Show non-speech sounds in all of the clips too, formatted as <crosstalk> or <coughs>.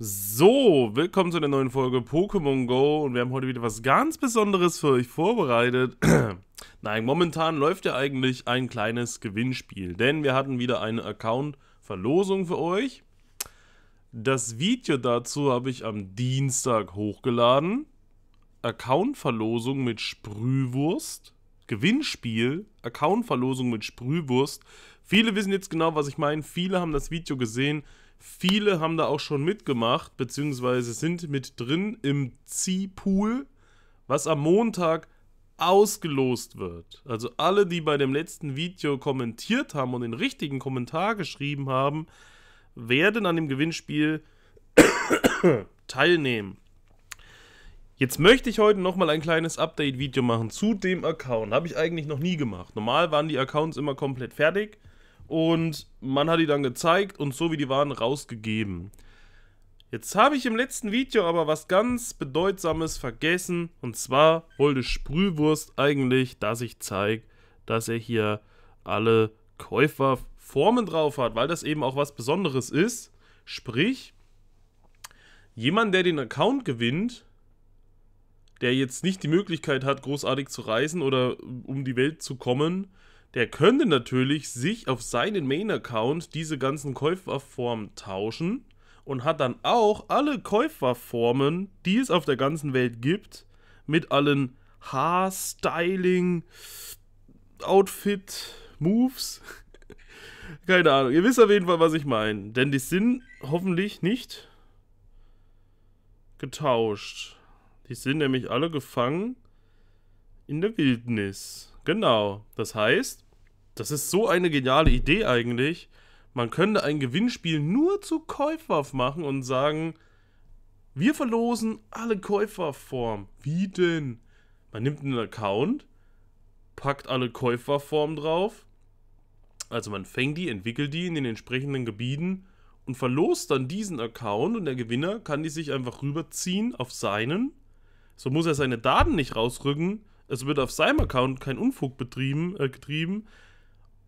So, willkommen zu einer neuen Folge Pokémon Go und wir haben heute wieder was ganz Besonderes für euch vorbereitet. <clears throat> Nein, momentan läuft ja eigentlich ein kleines Gewinnspiel, denn wir hatten wieder eine Account-Verlosung für euch. Das Video dazu habe ich am Dienstag hochgeladen. Account-Verlosung mit Sprühwurst. Gewinnspiel, Account-Verlosung mit Sprühwurst. Viele wissen jetzt genau, was ich meine. Viele haben das Video gesehen. Viele haben da auch schon mitgemacht, beziehungsweise sind mit drin im Ziehpool, was am Montag ausgelost wird. Also alle, die bei dem letzten Video kommentiert haben und den richtigen Kommentar geschrieben haben, werden an dem Gewinnspiel <coughs> teilnehmen. Jetzt möchte ich heute nochmal ein kleines Update-Video machen zu dem Account. Habe ich eigentlich noch nie gemacht. Normal waren die Accounts immer komplett fertig. Und man hat die dann gezeigt und so wie die waren rausgegeben. Jetzt habe ich im letzten Video aber was ganz Bedeutsames vergessen. Und zwar wollte Sprühwurst eigentlich, dass ich zeige, dass er hier alle Käuferformen drauf hat, weil das eben auch was Besonderes ist. Sprich, jemand, der den Account gewinnt, der jetzt nicht die Möglichkeit hat, großartig zu reisen oder um die Welt zu kommen, der könnte natürlich sich auf seinen Main-Account diese ganzen Käuferformen tauschen und hat dann auch alle Käuferformen, die es auf der ganzen Welt gibt, mit allen Haarstyling, Outfit, Moves. <laughs> Keine Ahnung, ihr wisst auf jeden Fall, was ich meine. Denn die sind hoffentlich nicht getauscht. Die sind nämlich alle gefangen in der Wildnis. Genau. Das heißt, das ist so eine geniale Idee eigentlich. Man könnte ein Gewinnspiel nur zu Käuferf machen und sagen, wir verlosen alle Käuferformen. Wie denn? Man nimmt einen Account, packt alle Käuferformen drauf. Also man fängt die, entwickelt die in den entsprechenden Gebieten und verlost dann diesen Account und der Gewinner kann die sich einfach rüberziehen auf seinen. So muss er seine Daten nicht rausrücken. Es wird auf seinem Account kein Unfug betrieben, äh, getrieben,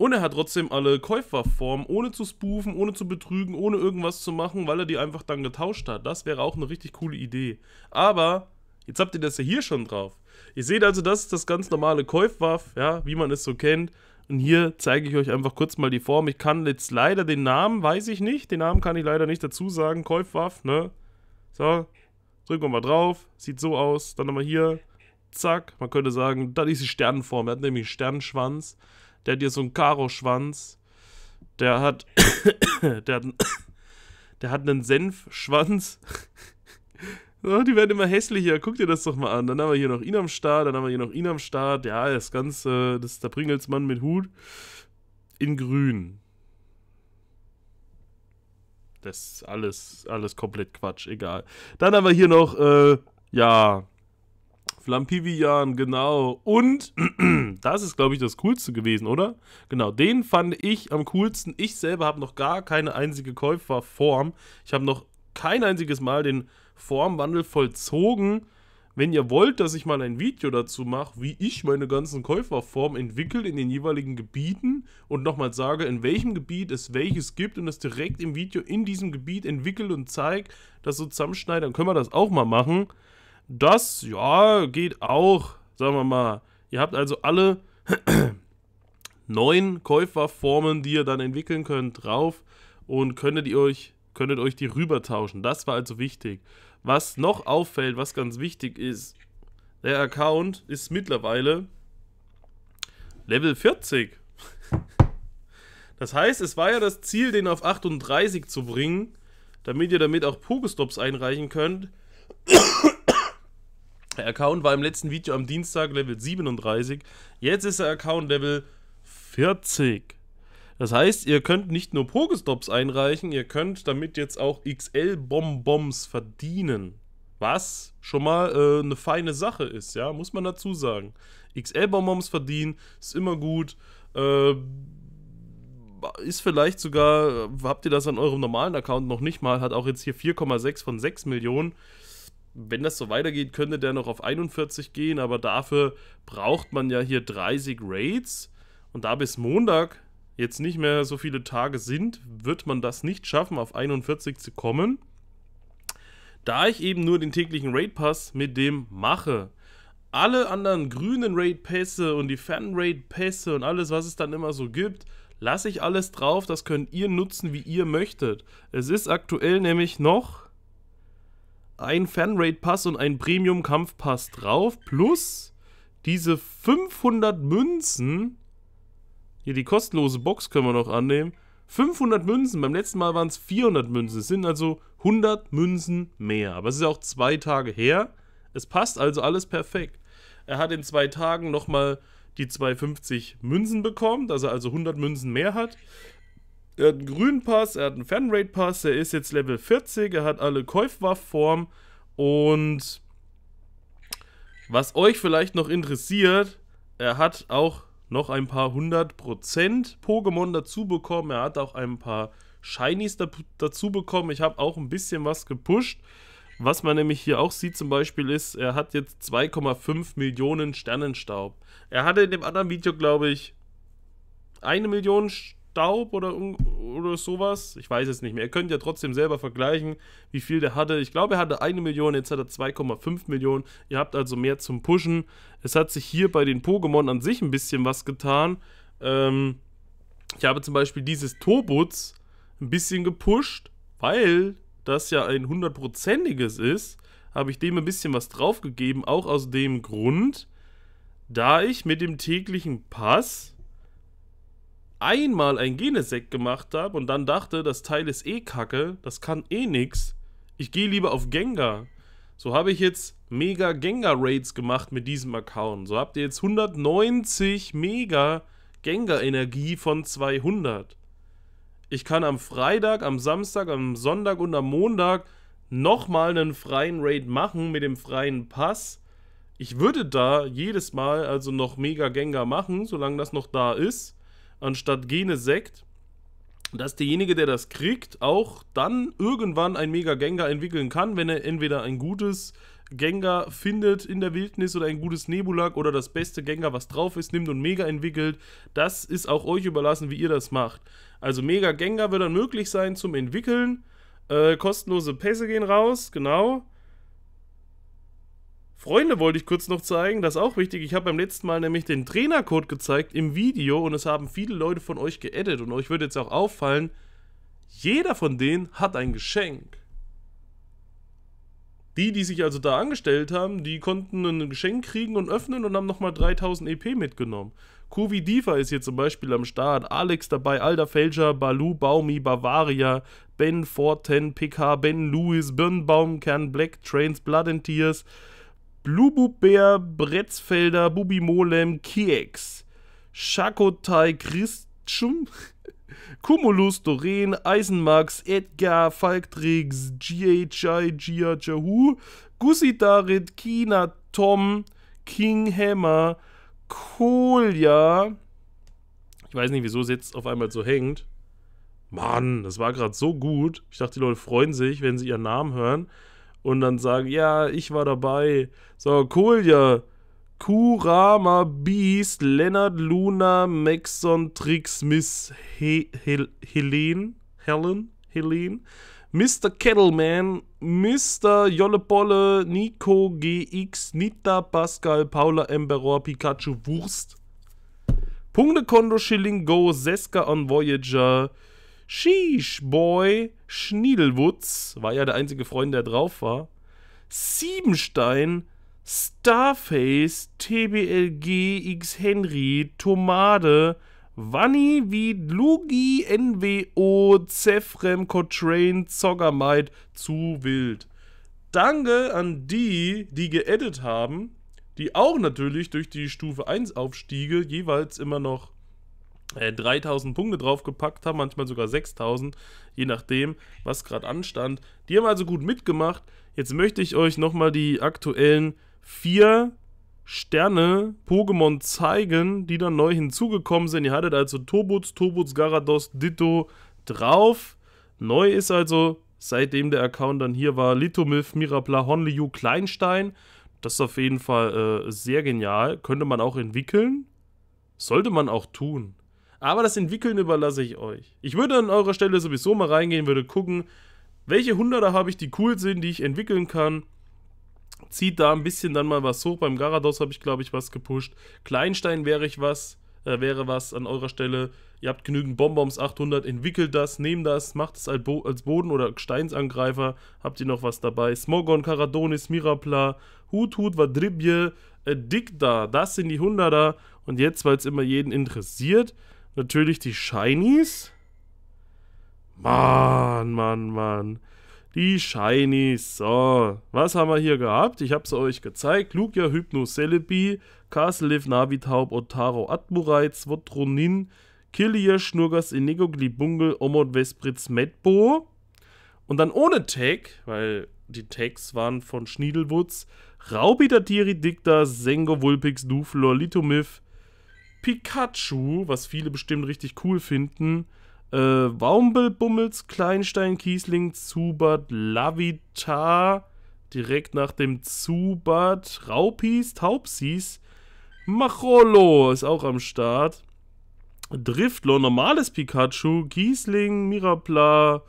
und er hat trotzdem alle Käuferformen, ohne zu spoofen, ohne zu betrügen, ohne irgendwas zu machen, weil er die einfach dann getauscht hat. Das wäre auch eine richtig coole Idee. Aber jetzt habt ihr das ja hier schon drauf. Ihr seht also, das ist das ganz normale Käufwaff, ja, wie man es so kennt. Und hier zeige ich euch einfach kurz mal die Form. Ich kann jetzt leider den Namen, weiß ich nicht. Den Namen kann ich leider nicht dazu sagen. Käufwaff, ne? So, drücken wir mal drauf. Sieht so aus. Dann nochmal hier. Zack. Man könnte sagen, das ist die Sternenform. Er hat nämlich einen Sternenschwanz der hat hier so einen Karo-Schwanz, der hat, <coughs> der hat, <coughs> der hat einen Senfschwanz. <laughs> Oh, die werden immer hässlicher. Guck dir das doch mal an. Dann haben wir hier noch ihn am Start, dann haben wir hier noch ihn am Start. Ja, das Ganze, das ist der Pringelsmann mit Hut in grün. Das ist alles, alles komplett Quatsch, egal. Dann haben wir hier noch, äh, ja, Flampivian, genau. Und <clears throat> das ist, glaube ich, das Coolste gewesen, oder? Genau, den fand ich am coolsten. Ich selber habe noch gar keine einzige Käuferform. Ich habe noch kein einziges Mal den Formwandel vollzogen. Wenn ihr wollt, dass ich mal ein Video dazu mache, wie ich meine ganzen Käuferformen entwickle in den jeweiligen Gebieten und nochmal sage, in welchem Gebiet es welches gibt und das direkt im Video in diesem Gebiet entwickle und zeige, das so zusammenschneide, dann können wir das auch mal machen. Das, ja, geht auch, sagen wir mal. Ihr habt also alle <clears throat> neuen Käuferformen, die ihr dann entwickeln könnt, drauf und könntet ihr euch, könntet euch die rübertauschen. Das war also wichtig. Was noch auffällt, was ganz wichtig ist, der Account ist mittlerweile Level 40. <laughs> Das heißt, es war ja das Ziel, den auf 38 zu bringen, damit ihr damit auch Pokestops einreichen könnt. Der Account war im letzten Video am Dienstag Level 37. Jetzt ist der Account Level 40. Das heißt, ihr könnt nicht nur Pokestops einreichen, ihr könnt damit jetzt auch XL-Bonbons verdienen. Was schon mal äh, eine feine Sache ist, ja, muss man dazu sagen. XL-Bonbons verdienen, ist immer gut. Äh, ist vielleicht sogar, habt ihr das an eurem normalen Account noch nicht mal, hat auch jetzt hier 4,6 von 6 Millionen wenn das so weitergeht, könnte der noch auf 41 gehen, aber dafür braucht man ja hier 30 Raids. Und da bis Montag jetzt nicht mehr so viele Tage sind, wird man das nicht schaffen, auf 41 zu kommen. Da ich eben nur den täglichen Raid Pass mit dem mache. Alle anderen grünen Raid Pässe und die Fan Raid Pässe und alles, was es dann immer so gibt, lasse ich alles drauf. Das könnt ihr nutzen, wie ihr möchtet. Es ist aktuell nämlich noch ein fanrate pass und ein Premium-Kampfpass drauf, plus diese 500 Münzen. Hier die kostenlose Box können wir noch annehmen. 500 Münzen, beim letzten Mal waren es 400 Münzen. Es sind also 100 Münzen mehr. Aber es ist auch zwei Tage her. Es passt also alles perfekt. Er hat in zwei Tagen nochmal die 250 Münzen bekommen, dass er also 100 Münzen mehr hat. Er hat einen grünen Pass, er hat einen Fanrate-Pass, er ist jetzt Level 40, er hat alle Käufwaffform und was euch vielleicht noch interessiert, er hat auch noch ein paar 100% Pokémon dazu bekommen, er hat auch ein paar Shinies da dazu bekommen. Ich habe auch ein bisschen was gepusht. Was man nämlich hier auch sieht zum Beispiel ist, er hat jetzt 2,5 Millionen Sternenstaub. Er hatte in dem anderen Video, glaube ich, eine Million Sternenstaub Staub oder, oder sowas. Ich weiß es nicht mehr. Ihr könnt ja trotzdem selber vergleichen, wie viel der hatte. Ich glaube, er hatte eine Million, jetzt hat er 2,5 Millionen. Ihr habt also mehr zum Pushen. Es hat sich hier bei den Pokémon an sich ein bisschen was getan. Ähm, ich habe zum Beispiel dieses Tobutz ein bisschen gepusht, weil das ja ein hundertprozentiges ist, habe ich dem ein bisschen was draufgegeben, auch aus dem Grund, da ich mit dem täglichen Pass einmal ein Genesec gemacht habe und dann dachte, das Teil ist eh kacke, das kann eh nix. Ich gehe lieber auf Gengar. So habe ich jetzt Mega Gengar Raids gemacht mit diesem Account. So habt ihr jetzt 190 Mega Gengar Energie von 200. Ich kann am Freitag, am Samstag, am Sonntag und am Montag nochmal einen freien Raid machen mit dem freien Pass. Ich würde da jedes Mal also noch Mega Gengar machen, solange das noch da ist anstatt Genesekt, dass derjenige, der das kriegt, auch dann irgendwann ein Mega Gengar entwickeln kann, wenn er entweder ein gutes Gengar findet in der Wildnis oder ein gutes Nebulak oder das beste Gengar, was drauf ist, nimmt und Mega entwickelt. Das ist auch euch überlassen, wie ihr das macht. Also Mega Gengar wird dann möglich sein zum Entwickeln. Äh, kostenlose Pässe gehen raus, genau. Freunde wollte ich kurz noch zeigen, das ist auch wichtig. Ich habe beim letzten Mal nämlich den Trainercode gezeigt im Video und es haben viele Leute von euch geedit und euch würde jetzt auch auffallen, jeder von denen hat ein Geschenk. Die, die sich also da angestellt haben, die konnten ein Geschenk kriegen und öffnen und haben nochmal 3000 EP mitgenommen. Kuvi Diva ist hier zum Beispiel am Start, Alex dabei, Alda Felscher, Balu, Baumi, Bavaria, Ben Forten, PK, Ben Lewis, Birnbaum, Kern Black, Trains, Blood and Tears, Blububär, Bretzfelder, Bubimolem, Kiex, Schakotai, Christschum, <laughs> Cumulus, Doreen, Eisenmax, Edgar, Falktrix, GHI, Gia, Jahu, Gussidarit, Kina, Tom, King Hammer, Kolja. Ich weiß nicht, wieso es jetzt auf einmal so hängt. Mann, das war gerade so gut. Ich dachte, die Leute freuen sich, wenn sie ihren Namen hören und dann sagen, ja, ich war dabei. So, Kolja, Kurama, Beast, Leonard Luna, Maxon, Trix, Miss He Hel Helen, Helen, Helen, Mr. Kettleman, Mr. Jollepolle, Nico, GX, Nita, Pascal, Paula, Emberor, Pikachu, Wurst, Punktekonto, Schilling, Go, Seska on Voyager, Sheesh Boy Schniedelwutz war ja der einzige Freund, der drauf war. Siebenstein, Starface, TBLG, X Henry, Tomade, Vanni, Lugi, NWO, Zefrem, Cotrain, Zoggermite, zu wild. Danke an die, die geedit haben, die auch natürlich durch die Stufe 1 Aufstiege jeweils immer noch 3000 äh, Punkte draufgepackt haben, manchmal sogar 6000, je nachdem, was gerade anstand. Die haben also gut mitgemacht. Jetzt möchte ich euch nochmal die aktuellen vier Sterne Pokémon zeigen, die dann neu hinzugekommen sind. Ihr hattet also Turbots, Turbots, Garados, Ditto drauf. Neu ist also, seitdem der Account dann hier war, Litomilf, Mirapla, Honliu, Kleinstein. Das ist auf jeden Fall äh, sehr genial. Könnte man auch entwickeln. Sollte man auch tun. Aber das Entwickeln überlasse ich euch. Ich würde an eurer Stelle sowieso mal reingehen, würde gucken, welche Hunderter habe ich, die cool sind, die ich entwickeln kann. Zieht da ein bisschen dann mal was hoch. Beim Garados habe ich, glaube ich, was gepusht. Kleinstein wäre ich was, äh, wäre was an eurer Stelle. Ihr habt genügend Bonbons 800, entwickelt das, nehmt das, macht es als, Boden- oder Steinsangreifer. Habt ihr noch was dabei? Smogon, Karadonis, Mirapla, Hut, Hut, Vadribje, äh, Digda. Das sind die Hunderter. Und jetzt, weil es immer jeden interessiert, Natürlich die Shinies. Mann, Mann, Mann. Die Shinies. So, was haben wir hier gehabt? Ich habe es euch gezeigt. Lugia, Hypno, Celebi, Castle Castlef, Navitaub, Otaro, Atmurai, Zwotronin, Killier, Schnurgas, Inigo, Glibungel, Omod, Vespritz, Medbo. Und dann ohne Tag, weil die Tags waren von Schniedelwutz, Raubidatiri, Dicta, Sengo, Vulpix, Duflor, Litomif, Pikachu, was viele bestimmt richtig cool finden. Äh, Waumbelbummels, Kleinstein, Kiesling, Zubat, Lavita. direkt nach dem Zubat, Raupis, Taubsis, Macholo ist auch am Start. Driftlo, normales Pikachu, Kiesling, Mirapla,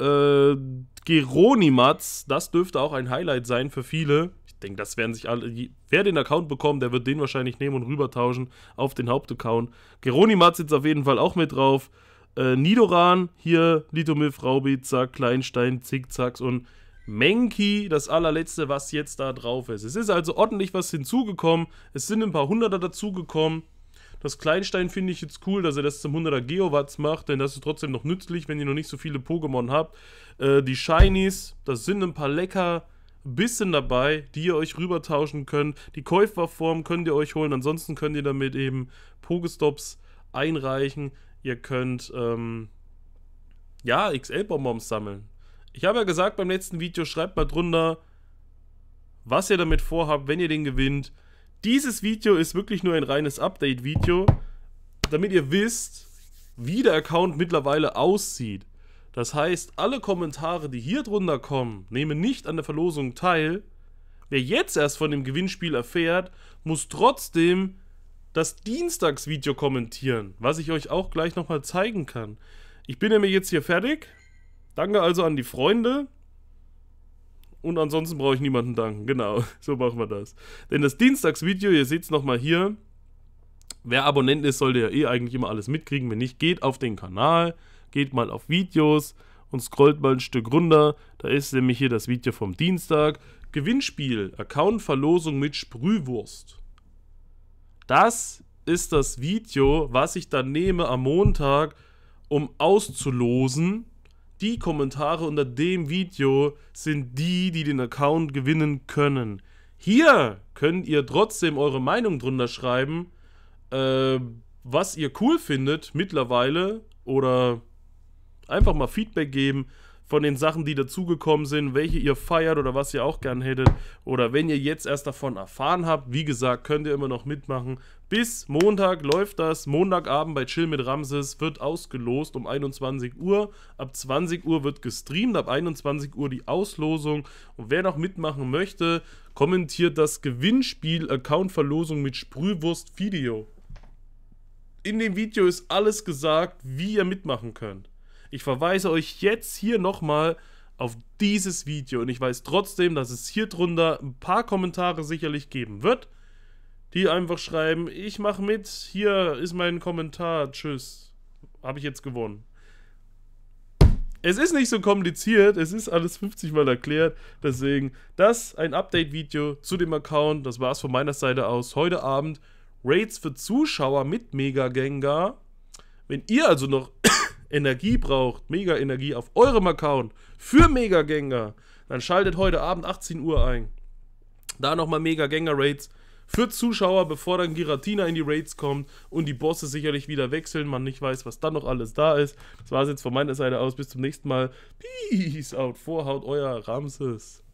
äh, Geronimatz, das dürfte auch ein Highlight sein für viele denke, das werden sich alle. Wer den Account bekommt, der wird den wahrscheinlich nehmen und rübertauschen auf den Hauptaccount. Geronimo hat jetzt auf jeden Fall auch mit drauf. Äh, Nidoran, hier, Litomilf, Raubi, Zack, Kleinstein, Zickzacks und Menki, das allerletzte, was jetzt da drauf ist. Es ist also ordentlich was hinzugekommen. Es sind ein paar Hunderter dazugekommen. Das Kleinstein finde ich jetzt cool, dass er das zum 100er Geowatts macht, denn das ist trotzdem noch nützlich, wenn ihr noch nicht so viele Pokémon habt. Äh, die Shinies, das sind ein paar lecker bisschen dabei, die ihr euch rübertauschen könnt. Die Käuferform könnt ihr euch holen, ansonsten könnt ihr damit eben Pokestops einreichen. Ihr könnt ähm, ja XL-Bonbons sammeln. Ich habe ja gesagt beim letzten Video, schreibt mal drunter, was ihr damit vorhabt, wenn ihr den gewinnt. Dieses Video ist wirklich nur ein reines Update-Video, damit ihr wisst, wie der Account mittlerweile aussieht. Das heißt, alle Kommentare, die hier drunter kommen, nehmen nicht an der Verlosung teil. Wer jetzt erst von dem Gewinnspiel erfährt, muss trotzdem das Dienstagsvideo kommentieren, was ich euch auch gleich nochmal zeigen kann. Ich bin nämlich jetzt hier fertig. Danke also an die Freunde. Und ansonsten brauche ich niemanden danken. Genau, <laughs> so machen wir das. Denn das Dienstagsvideo, ihr seht es nochmal hier. Wer Abonnent ist, sollte ja eh eigentlich immer alles mitkriegen. Wenn nicht, geht auf den Kanal geht mal auf Videos und scrollt mal ein Stück runter. Da ist nämlich hier das Video vom Dienstag. Gewinnspiel, Accountverlosung mit Sprühwurst. Das ist das Video, was ich dann nehme am Montag, um auszulosen. Die Kommentare unter dem Video sind die, die den Account gewinnen können. Hier könnt ihr trotzdem eure Meinung drunter schreiben, äh, was ihr cool findet mittlerweile oder Einfach mal Feedback geben von den Sachen, die dazugekommen sind, welche ihr feiert oder was ihr auch gern hättet. Oder wenn ihr jetzt erst davon erfahren habt, wie gesagt, könnt ihr immer noch mitmachen. Bis Montag läuft das. Montagabend bei Chill mit Ramses wird ausgelost um 21 Uhr. Ab 20 Uhr wird gestreamt, ab 21 Uhr die Auslosung. Und wer noch mitmachen möchte, kommentiert das Gewinnspiel Account Verlosung mit Sprühwurst Video. In dem Video ist alles gesagt, wie ihr mitmachen könnt. Ich verweise euch jetzt hier nochmal auf dieses Video und ich weiß trotzdem, dass es hier drunter ein paar Kommentare sicherlich geben wird, die einfach schreiben, ich mache mit, hier ist mein Kommentar, tschüss, habe ich jetzt gewonnen. Es ist nicht so kompliziert, es ist alles 50 Mal erklärt, deswegen das ein Update-Video zu dem Account, das war es von meiner Seite aus heute Abend. Raids für Zuschauer mit Mega Gengar. Wenn ihr also noch Energie braucht, Mega-Energie auf eurem Account für Mega-Gänger, dann schaltet heute Abend 18 Uhr ein. Da nochmal Mega-Gänger-Rates für Zuschauer, bevor dann Giratina in die Raids kommt und die Bosse sicherlich wieder wechseln, man nicht weiß, was dann noch alles da ist. Das war es jetzt von meiner Seite aus. Bis zum nächsten Mal. Peace out. Vorhaut, euer Ramses.